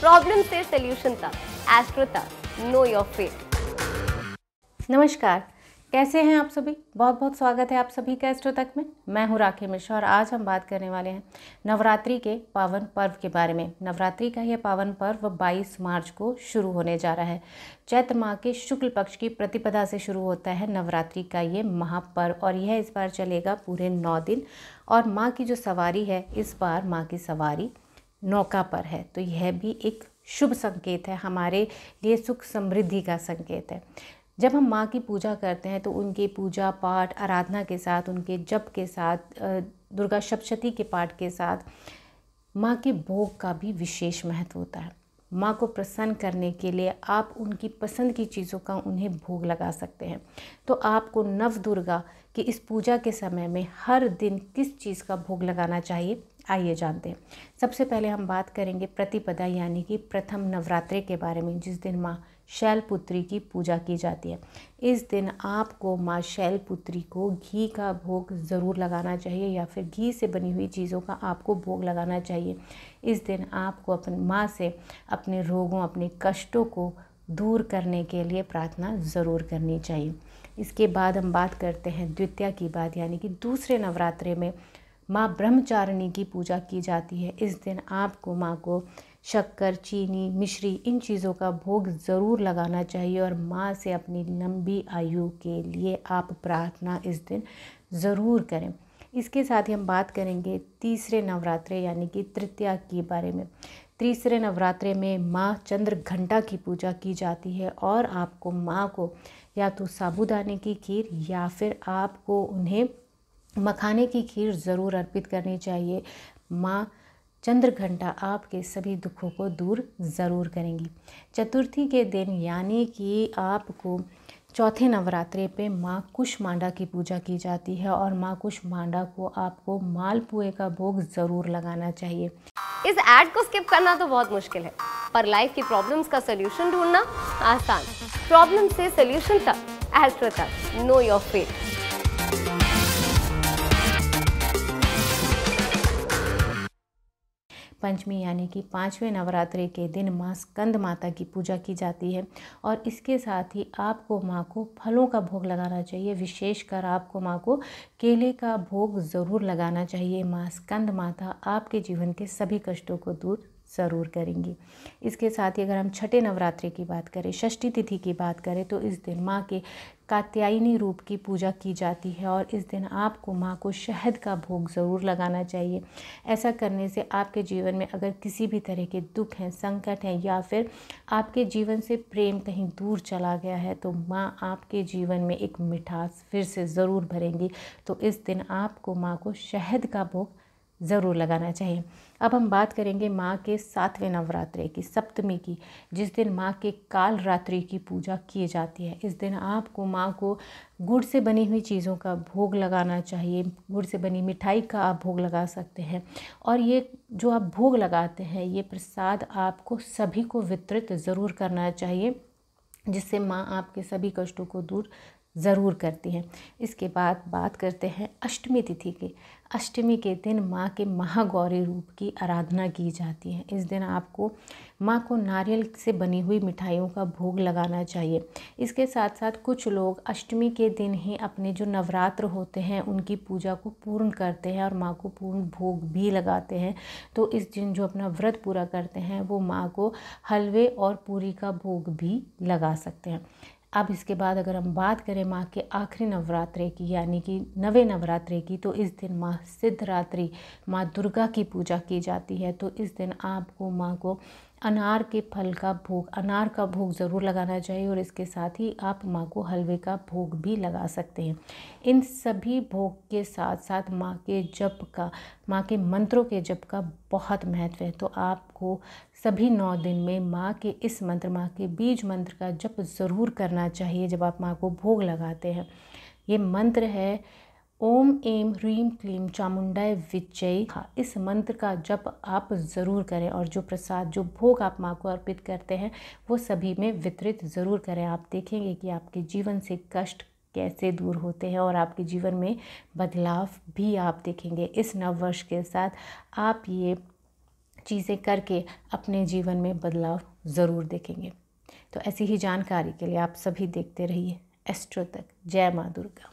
problem से solution तक astro तक नो योर फेट नमस्कार कैसे हैं आप सभी बहुत बहुत स्वागत है आप सभी का एस्ट्रो तक में मैं हूँ राखी मिश्रा और आज हम बात करने वाले हैं नवरात्रि के पावन पर्व के बारे में नवरात्रि का यह पावन पर्व 22 मार्च को शुरू होने जा रहा है चैत्र माह के शुक्ल पक्ष की प्रतिपदा से शुरू होता है नवरात्रि का ये महापर्व और यह इस बार चलेगा पूरे नौ दिन और माँ की जो सवारी है इस बार माँ की सवारी नौका पर है तो यह भी एक शुभ संकेत है हमारे लिए सुख समृद्धि का संकेत है जब हम माँ की पूजा करते हैं तो उनके पूजा पाठ आराधना के साथ उनके जप के साथ दुर्गा सप्तशती के पाठ के साथ माँ के भोग का भी विशेष महत्व होता है माँ को प्रसन्न करने के लिए आप उनकी पसंद की चीज़ों का उन्हें भोग लगा सकते हैं तो आपको नव दुर्गा की इस पूजा के समय में हर दिन किस चीज़ का भोग लगाना चाहिए आइए जानते हैं सबसे पहले हम बात करेंगे प्रतिपदा यानी कि प्रथम नवरात्रे के बारे में जिस दिन माँ शैलपुत्री की पूजा की जाती है इस दिन आपको माँ शैलपुत्री को घी का भोग ज़रूर लगाना चाहिए या फिर घी से बनी हुई चीज़ों का आपको भोग लगाना चाहिए इस दिन आपको अपनी माँ से अपने रोगों अपने कष्टों को दूर करने के लिए प्रार्थना ज़रूर करनी चाहिए इसके बाद हम बात करते हैं द्वितीय की बात यानी कि दूसरे नवरात्रे में माँ ब्रह्मचारिणी की पूजा की जाती है इस दिन आपको माँ को शक्कर चीनी मिश्री इन चीज़ों का भोग ज़रूर लगाना चाहिए और माँ से अपनी लंबी आयु के लिए आप प्रार्थना इस दिन ज़रूर करें इसके साथ ही हम बात करेंगे तीसरे नवरात्रे यानी कि तृतीया के बारे में तीसरे नवरात्रे में माँ चंद्र घंटा की पूजा की जाती है और आपको माँ को या तो साबुदाने की खीर या फिर आपको उन्हें मखाने की खीर ज़रूर अर्पित करनी चाहिए माँ चंद्र घंटा आपके सभी दुखों को दूर ज़रूर करेंगी चतुर्थी के दिन यानी कि आपको चौथे नवरात्रे पे माँ कुशमांडा की पूजा की जाती है और माँ कुशमांडा को आपको मालपुए का भोग ज़रूर लगाना चाहिए इस एड को स्किप करना तो बहुत मुश्किल है पर लाइफ की प्रॉब्लम्स का सोल्यूशन ढूंढना आसान प्रॉब्लम से सोल्यूशन तक एस्ट्रो तक नो योर फेट पंचमी यानी कि पाँचवें नवरात्रि के दिन माँ स्कंद माता की पूजा की जाती है और इसके साथ ही आपको माँ को फलों का भोग लगाना चाहिए विशेषकर आपको माँ को केले का भोग ज़रूर लगाना चाहिए माँ स्कंद माता आपके जीवन के सभी कष्टों को दूर ज़रूर करेंगी इसके साथ ही अगर हम छठे नवरात्रि की बात करें षष्ठी तिथि की बात करें तो इस दिन माँ के कात्यायनी रूप की पूजा की जाती है और इस दिन आपको माँ को शहद का भोग ज़रूर लगाना चाहिए ऐसा करने से आपके जीवन में अगर किसी भी तरह के दुख हैं संकट हैं या फिर आपके जीवन से प्रेम कहीं दूर चला गया है तो माँ आपके जीवन में एक मिठास फिर से ज़रूर भरेंगी तो इस दिन आपको माँ को शहद का भोग ज़रूर लगाना चाहिए अब हम बात करेंगे माँ के सातवें नवरात्रे की सप्तमी की जिस दिन माँ के काल रात्रि की पूजा की जाती है इस दिन आपको माँ को गुड़ से बनी हुई चीज़ों का भोग लगाना चाहिए गुड़ से बनी मिठाई का आप भोग लगा सकते हैं और ये जो आप भोग लगाते हैं ये प्रसाद आपको सभी को वितरित ज़रूर करना चाहिए जिससे माँ आपके सभी कष्टों को दूर ज़रूर करती हैं इसके बाद बात करते हैं अष्टमी तिथि की अष्टमी के दिन माँ के महागौरी रूप की आराधना की जाती है इस दिन आपको माँ को नारियल से बनी हुई मिठाइयों का भोग लगाना चाहिए इसके साथ साथ कुछ लोग अष्टमी के दिन ही अपने जो नवरात्र होते हैं उनकी पूजा को पूर्ण करते हैं और माँ को पूर्ण भोग भी लगाते हैं तो इस दिन जो अपना व्रत पूरा करते हैं वो माँ को हलवे और पूरी का भोग भी लगा सकते हैं अब इसके बाद अगर हम बात करें माँ के आखिरी नवरात्रे की यानी कि नवे नवरात्रे की तो इस दिन माँ सिद्धरात्रि माँ दुर्गा की पूजा की जाती है तो इस दिन आपको माँ को अनार के फल का भोग अनार का भोग ज़रूर लगाना चाहिए और इसके साथ ही आप माँ को हलवे का भोग भी लगा सकते हैं इन सभी भोग के साथ साथ माँ के जप का माँ के मंत्रों के जप का बहुत महत्व है तो आपको सभी नौ दिन में माँ के इस मंत्र माँ के बीज मंत्र का जप ज़रूर करना चाहिए जब आप माँ को भोग लगाते हैं ये मंत्र है ओम एम ह्रीम क्लीम चामुंडाय विजयी इस मंत्र का जप आप ज़रूर करें और जो प्रसाद जो भोग आप माँ को अर्पित करते हैं वो सभी में वितरित ज़रूर करें आप देखेंगे कि आपके जीवन से कष्ट कैसे दूर होते हैं और आपके जीवन में बदलाव भी आप देखेंगे इस नववर्ष के साथ आप ये चीज़ें करके अपने जीवन में बदलाव ज़रूर देखेंगे तो ऐसी ही जानकारी के लिए आप सभी देखते रहिए एस्ट्रो तक जय माँ दुर्गा